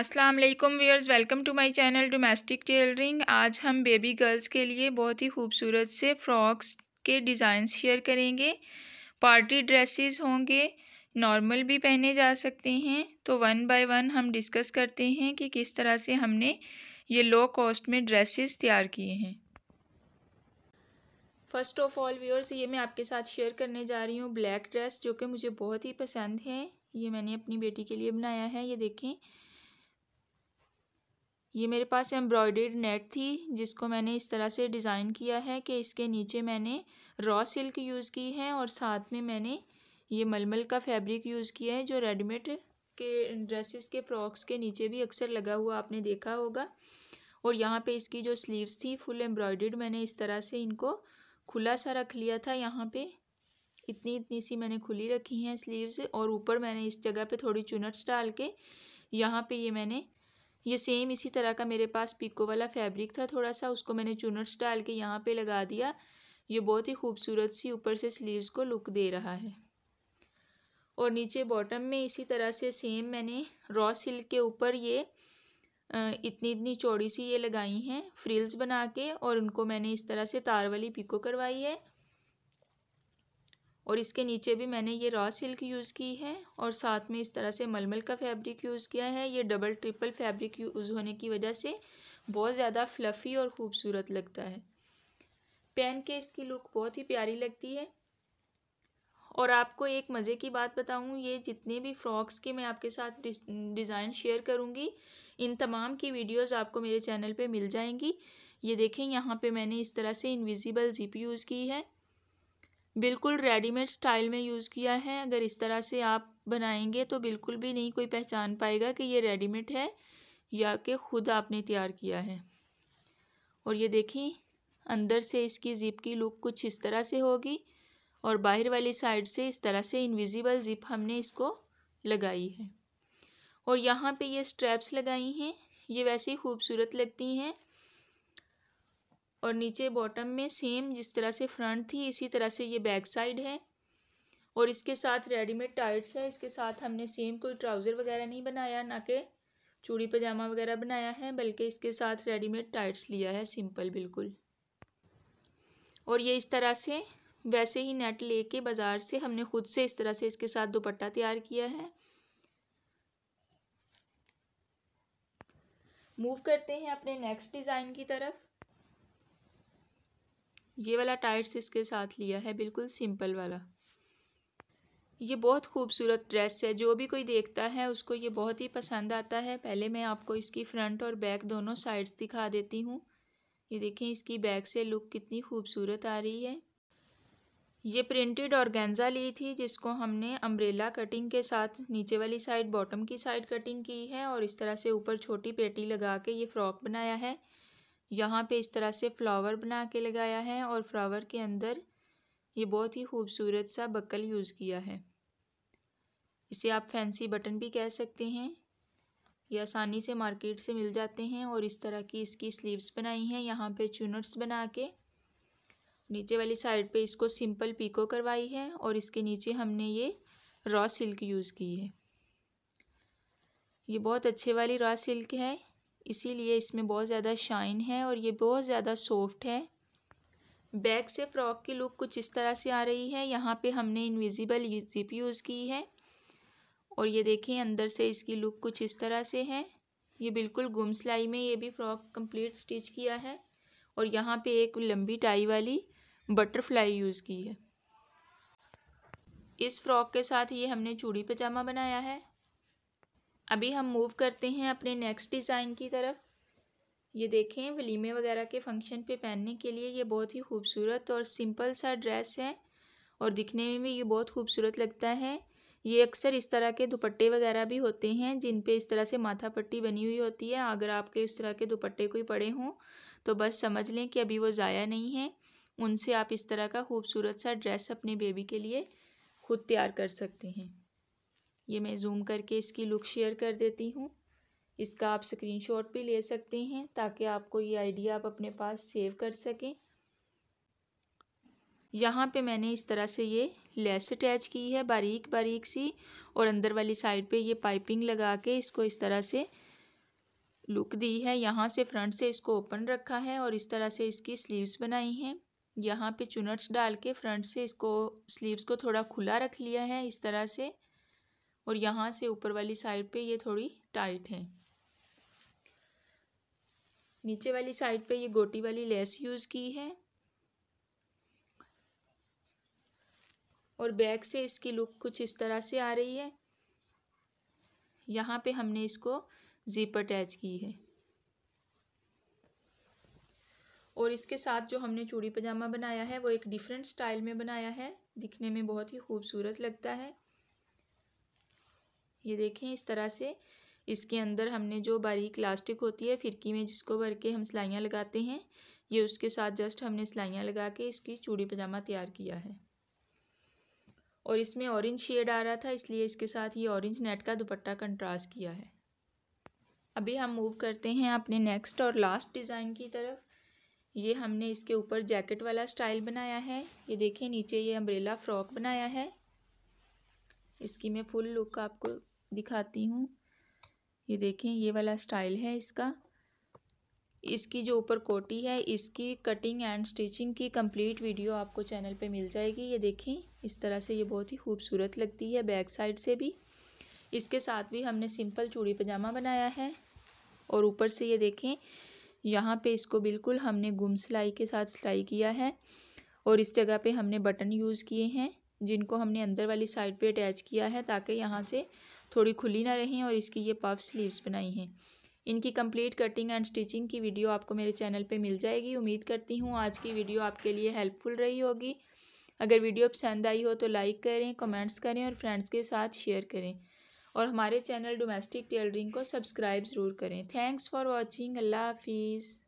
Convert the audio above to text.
अस्सलाम वालेकुम viewers welcome to my channel domestic tailoring आज हम बेबी गर्ल्स के लिए बहुत ही खूबसूरत से फ्रॉक्स के डिज़ाइन शेयर करेंगे पार्टी ड्रेसेस होंगे नॉर्मल भी पहने जा सकते हैं तो वन बाय वन हम डिस्कस करते हैं कि किस तरह से हमने ये लो कॉस्ट में ड्रेसेस तैयार किए हैं फ़र्स्ट ऑफ़ ऑल व्यूअर्स ये मैं आपके साथ शेयर करने जा रही हूँ ब्लैक ड्रेस जो कि मुझे बहुत ही पसंद है ये मैंने अपनी बेटी के लिए बनाया है ये देखें ये मेरे पास एम्ब्रॉयडर्ड नेट थी जिसको मैंने इस तरह से डिज़ाइन किया है कि इसके नीचे मैंने रॉ सिल्क यूज़ की है और साथ में मैंने ये मलमल का फैब्रिक यूज़ किया है जो रेडीमेड के ड्रेसेस के फ्रॉक्स के नीचे भी अक्सर लगा हुआ आपने देखा होगा और यहाँ पे इसकी जो स्लीव्स थी फुल एम्ब्रॉयडर्ड मैंने इस तरह से इनको खुला सा रख लिया था यहाँ पे इतनी इतनी सी मैंने खुली रखी हैं स्लीव्स और ऊपर मैंने इस जगह पे थोड़ी चुनट्स डाल के यहाँ पे ये मैंने ये सेम इसी तरह का मेरे पास पिको वाला फैब्रिक था थोड़ा सा उसको मैंने चूनट्स डाल के यहाँ पे लगा दिया ये बहुत ही खूबसूरत सी ऊपर से स्लीव्स को लुक दे रहा है और नीचे बॉटम में इसी तरह से सेम मैंने रॉ सिल्क के ऊपर ये इतनी इतनी चौड़ी सी ये लगाई हैं फ्रिल्स बना के और उनको मैंने इस तरह से तार वाली पिको करवाई है और इसके नीचे भी मैंने ये रॉ सिल्क यूज़ की है और साथ में इस तरह से मलमल का फैब्रिक यूज़ किया है ये डबल ट्रिपल फैब्रिक यूज़ होने की वजह से बहुत ज़्यादा फ्लफ़ी और ख़ूबसूरत लगता है पहन के इसकी लुक बहुत ही प्यारी लगती है और आपको एक मज़े की बात बताऊं ये जितने भी फ्रॉक्स के मैं आपके साथ डिज़ाइन शेयर करूंगी इन तमाम की वीडियोस आपको मेरे चैनल पे मिल जाएंगी ये देखें यहाँ पे मैंने इस तरह से इनविजिबल जिप यूज़ की है बिल्कुल रेडीमेड स्टाइल में यूज़ किया है अगर इस तरह से आप बनाएंगे तो बिल्कुल भी नहीं कोई पहचान पाएगा कि ये रेडीमेड है या कि खुद आपने तैयार किया है और ये देखें अंदर से इसकी ज़िप की लुक कुछ इस तरह से होगी और बाहर वाली साइड से इस तरह से इनविजिबल ज़िप हमने इसको लगाई है और यहाँ पे ये स्ट्रैप्स लगाई हैं ये वैसे ही खूबसूरत लगती हैं और नीचे बॉटम में सेम जिस तरह से फ्रंट थी इसी तरह से ये बैक साइड है और इसके साथ रेडीमेड टाइट्स है इसके साथ हमने सेम कोई ट्राउज़र वगैरह नहीं बनाया ना कि चूड़ी पजामा वगैरह बनाया है बल्कि इसके साथ रेडीमेड टाइट्स लिया है सिंपल बिल्कुल और ये इस तरह से वैसे ही नेट लेके बाज़ार से हमने ख़ुद से इस तरह से इसके साथ दुपट्टा तैयार किया है मूव करते हैं अपने नेक्स्ट डिज़ाइन की तरफ ये वाला टाइट्स इसके साथ लिया है बिल्कुल सिंपल वाला ये बहुत खूबसूरत ड्रेस है जो भी कोई देखता है उसको ये बहुत ही पसंद आता है पहले मैं आपको इसकी फ्रंट और बैक दोनों साइड्स दिखा देती हूँ ये देखें इसकी बैक से लुक कितनी खूबसूरत आ रही है ये प्रिंटेड गेंज़ा ली थी जिसको हमने अम्ब्रेला कटिंग के साथ नीचे वाली साइड बॉटम की साइड कटिंग की है और इस तरह से ऊपर छोटी पेटी लगा के ये फ़्रॉक बनाया है यहाँ पे इस तरह से फ्लावर बना के लगाया है और फ्लावर के अंदर ये बहुत ही खूबसूरत सा बकल यूज़ किया है इसे आप फैंसी बटन भी कह सकते हैं ये आसानी से मार्केट से मिल जाते हैं और इस तरह की इसकी स्लीव्स बनाई हैं यहाँ पे चूनट्स बना के नीचे वाली साइड पे इसको सिंपल पीको करवाई है और इसके नीचे हमने ये रॉ सिल्क यूज़ की है ये बहुत अच्छे वाली रॉ सिल्क है इसीलिए इसमें बहुत ज़्यादा शाइन है और ये बहुत ज़्यादा सॉफ्ट है बैक से फ़्रॉक की लुक कुछ इस तरह से आ रही है यहाँ पे हमने इनविजिबल जिप यूज़ की है और ये देखें अंदर से इसकी लुक कुछ इस तरह से है ये बिल्कुल गुम सिलाई में ये भी फ़्रॉक कंप्लीट स्टिच किया है और यहाँ पे एक लंबी टाई वाली बटरफ्लाई यूज़ की है इस फ्रॉक के साथ ये हमने चूड़ी पजामा बनाया है अभी हम मूव करते हैं अपने नेक्स्ट डिज़ाइन की तरफ ये देखें वलीमे वगैरह के फंक्शन पे पहनने के लिए ये बहुत ही खूबसूरत और सिंपल सा ड्रेस है और दिखने में भी ये बहुत खूबसूरत लगता है ये अक्सर इस तरह के दुपट्टे वगैरह भी होते हैं जिन पे इस तरह से माथा पट्टी बनी हुई होती है अगर आपके इस तरह के दुपट्टे कोई पड़े हों तो बस समझ लें कि अभी वो ज़ाया नहीं है उनसे आप इस तरह का खूबसूरत सा ड्रेस अपने बेबी के लिए खुद तैयार कर सकते हैं ये मैं जूम करके इसकी लुक शेयर कर देती हूँ इसका आप स्क्रीनशॉट भी ले सकते हैं ताकि आपको ये आइडिया आप अपने पास सेव कर सकें यहाँ पे मैंने इस तरह से ये लेस अटैच की है बारीक बारीक सी और अंदर वाली साइड पे ये पाइपिंग लगा के इसको इस तरह से लुक दी है यहाँ से फ्रंट से इसको ओपन रखा है और इस तरह से इसकी स्लीव्स बनाई हैं यहाँ पे चुनट्स डाल के फ्रंट से इसको स्लीव्स को थोड़ा खुला रख लिया है इस तरह से और यहाँ से ऊपर वाली साइड पे ये थोड़ी टाइट है नीचे वाली साइड पे ये गोटी वाली लेस यूज़ की है और बैक से इसकी लुक कुछ इस तरह से आ रही है यहाँ पे हमने इसको जीप अटैच की है और इसके साथ जो हमने चूड़ी पजामा बनाया है वो एक डिफरेंट स्टाइल में बनाया है दिखने में बहुत ही खूबसूरत लगता है ये देखें इस तरह से इसके अंदर हमने जो बारीक लास्टिक होती है फिरकी में जिसको भर के हम सिलाइयाँ लगाते हैं ये उसके साथ जस्ट हमने सिलाइयाँ लगा के इसकी चूड़ी पजामा तैयार किया है और इसमें ऑरेंज शेड आ रहा था इसलिए इसके साथ ये ऑरेंज नेट का दुपट्टा कंट्रास्ट किया है अभी हम मूव करते हैं अपने नेक्स्ट और लास्ट डिज़ाइन की तरफ ये हमने इसके ऊपर जैकेट वाला स्टाइल बनाया है ये देखें नीचे ये अम्ब्रेला फ्रॉक बनाया है इसकी मैं फुल लुक आपको दिखाती हूँ ये देखें ये वाला स्टाइल है इसका इसकी जो ऊपर कोटी है इसकी कटिंग एंड स्टिचिंग की कंप्लीट वीडियो आपको चैनल पे मिल जाएगी ये देखें इस तरह से ये बहुत ही खूबसूरत लगती है बैक साइड से भी इसके साथ भी हमने सिंपल चूड़ी पजामा बनाया है और ऊपर से ये देखें यहाँ पे इसको बिल्कुल हमने गुम सिलाई के साथ सिलाई किया है और इस जगह पर हमने बटन यूज़ किए हैं जिनको हमने अंदर वाली साइड पर अटैच किया है ताकि यहाँ से थोड़ी खुली ना रहें और इसकी ये पफ स्लीव्स बनाई हैं इनकी कंप्लीट कटिंग एंड स्टिचिंग की वीडियो आपको मेरे चैनल पे मिल जाएगी उम्मीद करती हूँ आज की वीडियो आपके लिए हेल्पफुल रही होगी अगर वीडियो पसंद आई हो तो लाइक करें कमेंट्स करें और फ्रेंड्स के साथ शेयर करें और हमारे चैनल डोमेस्टिक टेलरिंग को सब्सक्राइब ज़रूर करें थैंक्स फॉर वॉचिंग अल्लाह हाफिज़